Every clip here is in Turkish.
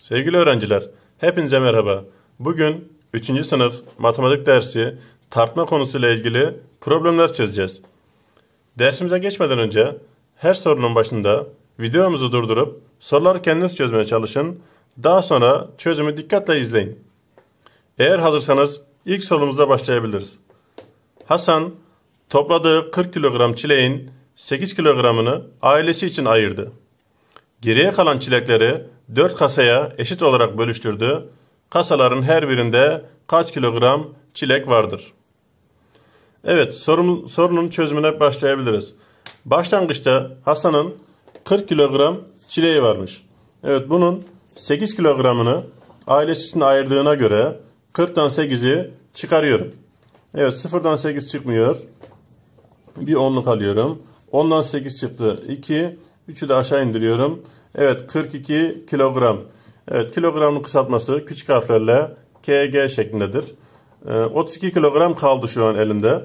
Sevgili öğrenciler, hepinize merhaba. Bugün 3. sınıf matematik dersi tartma konusuyla ilgili problemler çözeceğiz. Dersimize geçmeden önce her sorunun başında videomuzu durdurup soruları kendiniz çözmeye çalışın. Daha sonra çözümü dikkatle izleyin. Eğer hazırsanız ilk sorumuzla başlayabiliriz. Hasan topladığı 40 kilogram çileğin 8 kilogramını ailesi için ayırdı. Geriye kalan çilekleri 4 kasaya eşit olarak bölüştürdü. Kasaların her birinde kaç kilogram çilek vardır? Evet sorun, sorunun çözümüne başlayabiliriz. Başlangıçta Hasan'ın 40 kilogram çileği varmış. Evet bunun 8 kilogramını ailesi için ayırdığına göre 40'tan 8'i çıkarıyorum. Evet 0'dan 8 çıkmıyor. Bir onluk alıyorum. 10'dan 8 çıktı. 2 3'ü de aşağı indiriyorum. Evet 42 kilogram. Evet kilogramın kısaltması küçük harflerle KG şeklindedir. 32 ee, kilogram kaldı şu an elimde.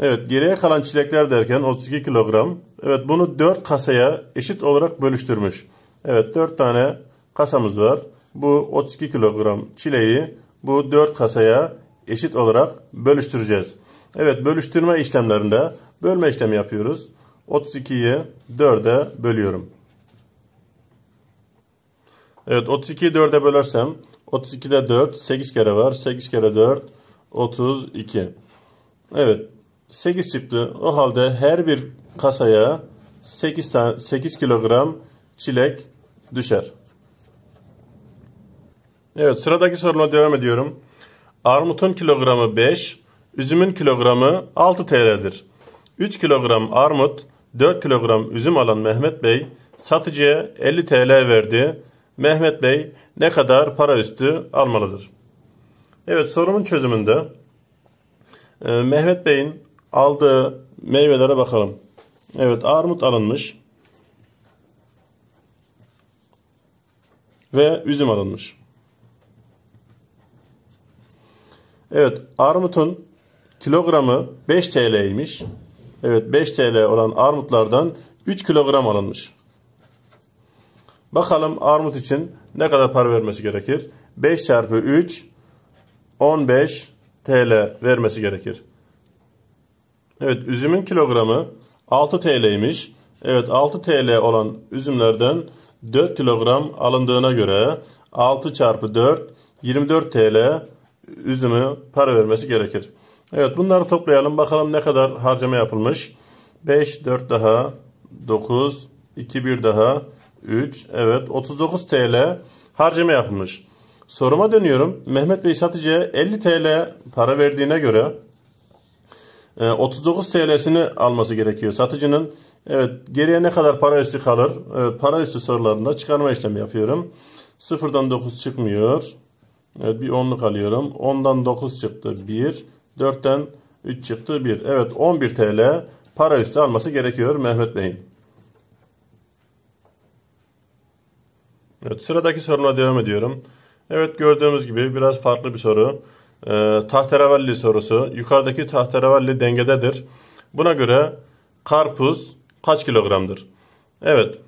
Evet geriye kalan çilekler derken 32 kilogram. Evet bunu 4 kasaya eşit olarak bölüştürmüş. Evet 4 tane kasamız var. Bu 32 kilogram çileği bu 4 kasaya eşit olarak bölüştüreceğiz. Evet bölüştürme işlemlerinde bölme işlemi yapıyoruz. 32'yi 4'e bölüyorum. Evet 32'yi 4'e bölersem 32'de 4 8 kere var. 8 kere 4 32. Evet 8 çıktı. O halde her bir kasaya 8, tane, 8 kilogram çilek düşer. Evet sıradaki soruna devam ediyorum. Armutun kilogramı 5, üzümün kilogramı 6 TL'dir. 3 kilogram armut 4 kilogram üzüm alan Mehmet Bey satıcıya 50 TL verdi. Mehmet Bey ne kadar para üstü almalıdır? Evet sorumun çözümünde e, Mehmet Bey'in aldığı meyvelere bakalım. Evet armut alınmış. Ve üzüm alınmış. Evet armutun kilogramı 5 TL'ymiş. Evet 5 TL olan armutlardan 3 kilogram alınmış. Bakalım armut için ne kadar para vermesi gerekir? 5 çarpı 3 15 TL vermesi gerekir. Evet üzümün kilogramı 6 TL'ymiş. Evet 6 TL olan üzümlerden 4 kilogram alındığına göre 6 çarpı 4 24 TL üzümü para vermesi gerekir. Evet bunları toplayalım. Bakalım ne kadar harcama yapılmış. 5, 4 daha, 9, 2, 1 daha, 3. Evet 39 TL harcama yapılmış. Soruma dönüyorum. Mehmet Bey satıcıya 50 TL para verdiğine göre 39 e, TL'sini alması gerekiyor satıcının. Evet geriye ne kadar para üstü kalır? Evet, para üstü sorularında çıkarma işlemi yapıyorum. Sıfırdan 9 çıkmıyor. Evet bir onluk alıyorum. 10'dan 9 çıktı 1. 4'ten 3 çıktı 1. Evet 11 TL para üstü alması gerekiyor Mehmet Bey'in. Evet sıradaki soruna devam ediyorum. Evet gördüğümüz gibi biraz farklı bir soru. Ee, tahterevalli sorusu. Yukarıdaki tahterevalli dengededir. Buna göre karpuz kaç kilogramdır? Evet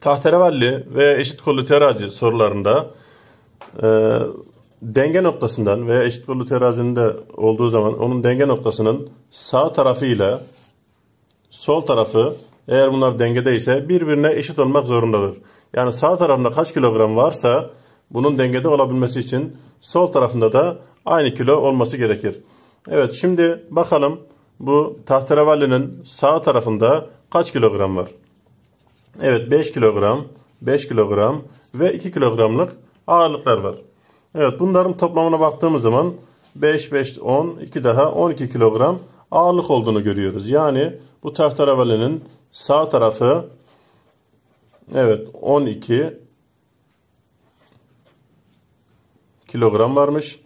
tahterevalli ve eşit kollu terazi sorularında e, denge noktasından veya eşit kurulu terazinde olduğu zaman onun denge noktasının sağ tarafı ile sol tarafı eğer bunlar dengede ise birbirine eşit olmak zorundadır. Yani sağ tarafında kaç kilogram varsa bunun dengede olabilmesi için sol tarafında da aynı kilo olması gerekir. Evet şimdi bakalım bu tahterevallinin sağ tarafında kaç kilogram var? Evet 5 kilogram, 5 kilogram ve 2 kilogramlık ağırlıklar var. Evet bunların toplamına baktığımız zaman 5, 5, 10, 2 daha 12 kilogram ağırlık olduğunu görüyoruz. Yani bu tahterevalinin sağ tarafı evet 12 kilogram varmış.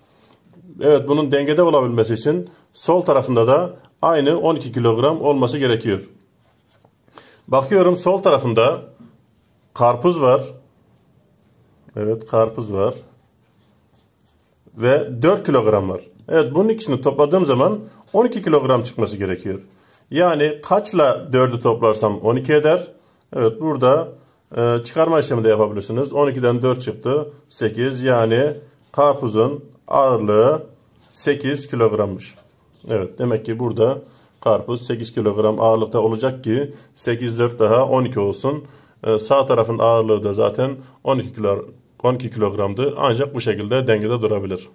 Evet bunun dengede olabilmesi için sol tarafında da aynı 12 kilogram olması gerekiyor. Bakıyorum sol tarafında karpuz var. Evet karpuz var ve 4 kilogram var. Evet bunun ikisini topladığım zaman 12 kilogram çıkması gerekiyor. Yani kaçla 4'ü toplarsam 12 eder. Evet burada e, çıkarma işlemi de yapabilirsiniz. 12'den 4 çıktı 8 yani karpuzun ağırlığı 8 kilogrammış. Evet demek ki burada karpuz 8 kilogram ağırlıkta olacak ki 8 4 daha 12 olsun. Ee, sağ tarafın ağırlığı da zaten 12 kilo, 12 kilogramdı. Ancak bu şekilde dengede durabilir.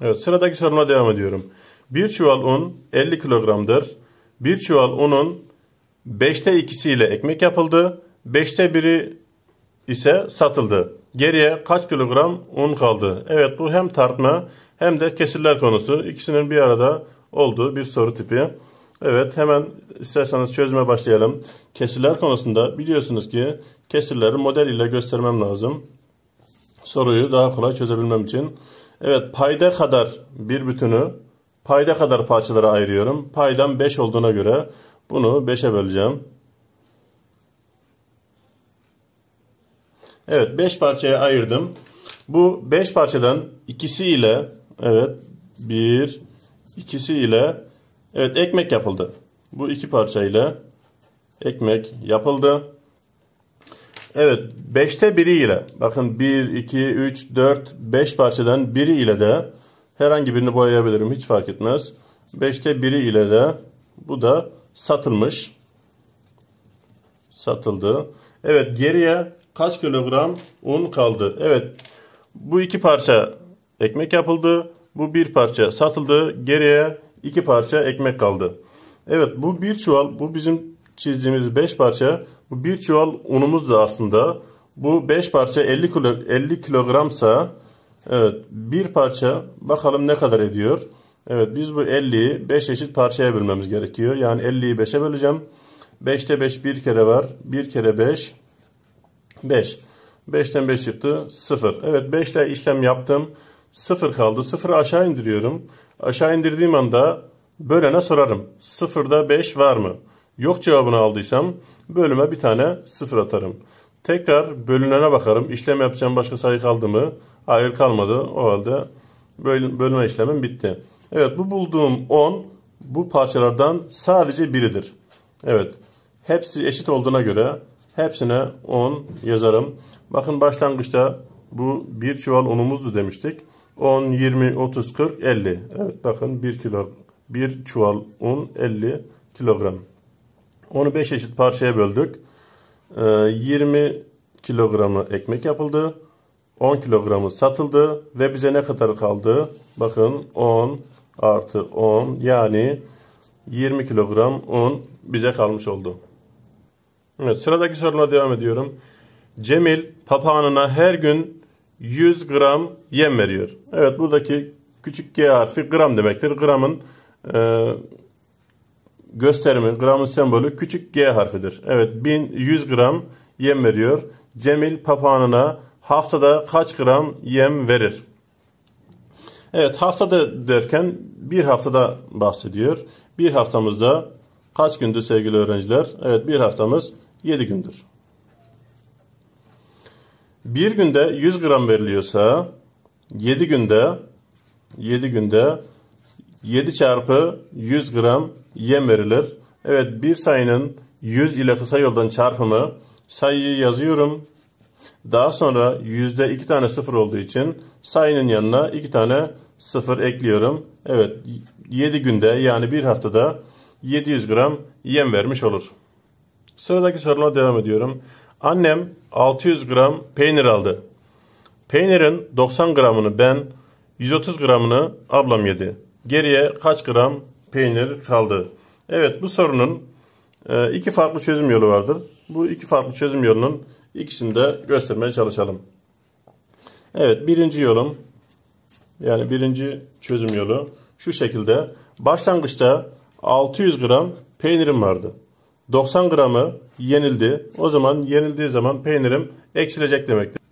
Evet sıradaki sorumla devam ediyorum. Bir çuval un 50 kilogramdır. Bir çuval unun 5'te 2'si ile ekmek yapıldı. 5'te 1'i ise satıldı. Geriye kaç kilogram un kaldı? Evet bu hem tartma hem de kesirler konusu. İkisinin bir arada olduğu bir soru tipi. Evet hemen isterseniz çözüme başlayalım. Kesirler konusunda biliyorsunuz ki kesirleri model ile göstermem lazım soruyu daha kolay çözebilmem için. Evet payda kadar bir bütünü payda kadar parçalara ayırıyorum. Paydan 5 olduğuna göre bunu 5'e böleceğim. Evet 5 parçaya ayırdım. Bu 5 parçadan ikisi ile evet bir ikisi ile evet ekmek yapıldı. Bu iki parçayla ekmek yapıldı. Evet 5'te biriyle bakın 1, 2, 3, 4, 5 parçadan biri ile de herhangi birini boyayabilirim hiç fark etmez. 5'te biri ile de bu da satılmış. Satıldı. Evet geriye kaç kilogram un kaldı? Evet bu iki parça ekmek yapıldı. Bu bir parça satıldı. Geriye iki parça ekmek kaldı. Evet bu bir çuval bu bizim çizdiğimiz 5 parça bu bir çuval unumuz da aslında. Bu 5 parça 50 kilo 50 kilogramsa evet bir parça bakalım ne kadar ediyor. Evet biz bu 50'yi 5 eşit parçaya bölmemiz gerekiyor. Yani 50'yi 5'e böleceğim. 5'te 5 bir kere var. 1 kere 5 5. 5'ten 5 çıktı 0. Evet 5 ile işlem yaptım. 0 kaldı. 0'ı aşağı indiriyorum. Aşağı indirdiğim anda bölene sorarım. 0'da 5 var mı? Yok cevabını aldıysam bölüme bir tane sıfır atarım. Tekrar bölünene bakarım. İşlem yapacağım başka sayı kaldı mı? Hayır kalmadı. O halde bölme işlemim bitti. Evet bu bulduğum 10 bu parçalardan sadece biridir. Evet hepsi eşit olduğuna göre hepsine 10 yazarım. Bakın başlangıçta bu bir çuval unumuzdu demiştik. 10, 20, 30, 40, 50. Evet bakın 1 kilo, 1 çuval un 50 kilogram. Onu 5 eşit parçaya böldük. 20 ee, kilogramı ekmek yapıldı. 10 kilogramı satıldı ve bize ne kadar kaldı? Bakın 10 artı 10 yani 20 kilogram un bize kalmış oldu. Evet sıradaki soruna devam ediyorum. Cemil papağanına her gün 100 gram yem veriyor. Evet buradaki küçük g harfi gram demektir. Gramın e, gösterimin gramın sembolü küçük G harfidir. Evet 1100 gram yem veriyor. Cemil papağanına haftada kaç gram yem verir? Evet haftada derken bir haftada bahsediyor. Bir haftamızda kaç gündür sevgili öğrenciler? Evet bir haftamız 7 gündür. Bir günde 100 gram veriliyorsa 7 günde 7 günde 7 çarpı 100 gram yem verilir. Evet bir sayının 100 ile kısa yoldan çarpımı sayıyı yazıyorum. Daha sonra yüzde iki tane sıfır olduğu için sayının yanına iki tane sıfır ekliyorum. Evet 7 günde yani bir haftada 700 gram yem vermiş olur. Sıradaki soruna devam ediyorum. Annem 600 gram peynir aldı. Peynirin 90 gramını ben, 130 gramını ablam yedi geriye kaç gram peynir kaldı? Evet bu sorunun e, iki farklı çözüm yolu vardır. Bu iki farklı çözüm yolunun ikisini de göstermeye çalışalım. Evet birinci yolum yani birinci çözüm yolu şu şekilde. Başlangıçta 600 gram peynirim vardı. 90 gramı yenildi. O zaman yenildiği zaman peynirim eksilecek demektir.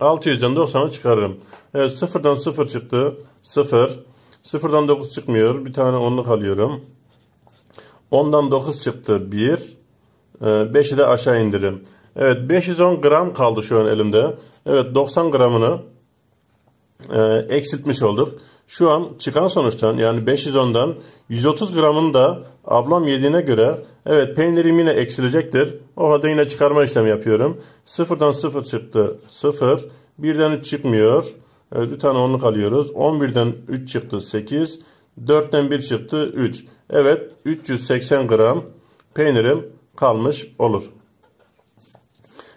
600'den 90'ı çıkarırım. Evet sıfırdan sıfır çıktı. Sıfır. Sıfırdan 9 çıkmıyor. Bir tane onluk alıyorum. 10'dan 9 çıktı 1. 5'i ee, de aşağı indirim. Evet 510 gram kaldı şu an elimde. Evet 90 gramını e, eksiltmiş olduk. Şu an çıkan sonuçtan yani 510'dan 130 gramını da ablam yediğine göre evet peynirim yine eksilecektir. O halde yine çıkarma işlemi yapıyorum. Sıfırdan sıfır çıktı sıfır. Birden üç çıkmıyor. Evet bir tane onluk alıyoruz. 11'den 3 çıktı 8. 4'ten 1 çıktı 3. Evet 380 gram peynirim kalmış olur.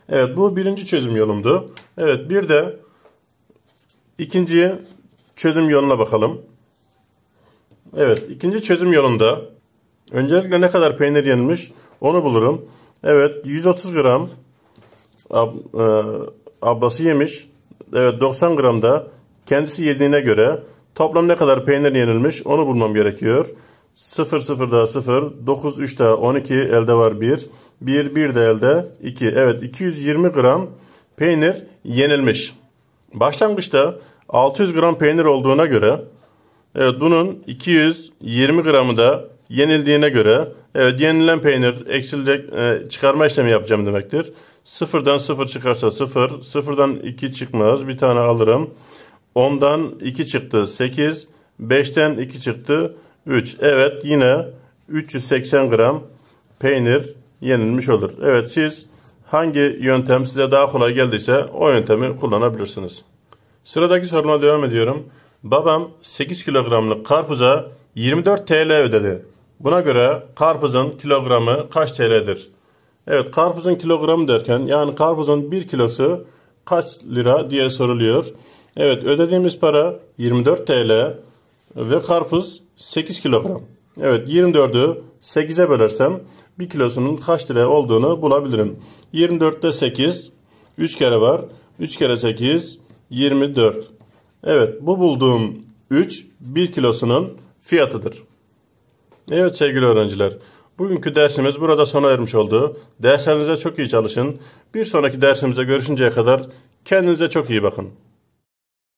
Evet bu birinci çözüm yolumdu. Evet bir de ikinci çözüm yoluna bakalım. Evet ikinci çözüm yolunda öncelikle ne kadar peynir yenmiş onu bulurum. Evet 130 gram ab, e, ablası yemiş. Evet, 90 gramda kendisi yediğine göre toplam ne kadar peynir yenilmiş onu bulmam gerekiyor. 0 0 daha 0 9 3 daha 12 elde var 1 1 1 de elde 2 evet 220 gram peynir yenilmiş. Başlangıçta 600 gram peynir olduğuna göre evet bunun 220 gramı da yenildiğine göre evet yenilen peynir eksilecek e, çıkarma işlemi yapacağım demektir. Sıfırdan sıfır çıkarsa sıfır, sıfırdan iki çıkmaz bir tane alırım. Ondan iki çıktı sekiz, beşten iki çıktı üç. Evet yine 380 gram peynir yenilmiş olur. Evet siz hangi yöntem size daha kolay geldiyse o yöntemi kullanabilirsiniz. Sıradaki soruma devam ediyorum. Babam 8 kilogramlık karpuza 24 TL ödedi. Buna göre karpuzun kilogramı kaç TL'dir? Evet karpuzun kilogramı derken yani karpuzun 1 kilosu kaç lira diye soruluyor. Evet ödediğimiz para 24 TL ve karpuz 8 kilogram. Evet 24'ü 8'e bölersem 1 kilosunun kaç lira olduğunu bulabilirim. 24'te 8 3 kere var. 3 kere 8 24. Evet bu bulduğum 3 1 kilosunun fiyatıdır. Evet sevgili öğrenciler, bugünkü dersimiz burada sona ermiş oldu. Derslerinize çok iyi çalışın. Bir sonraki dersimize görüşünceye kadar kendinize çok iyi bakın.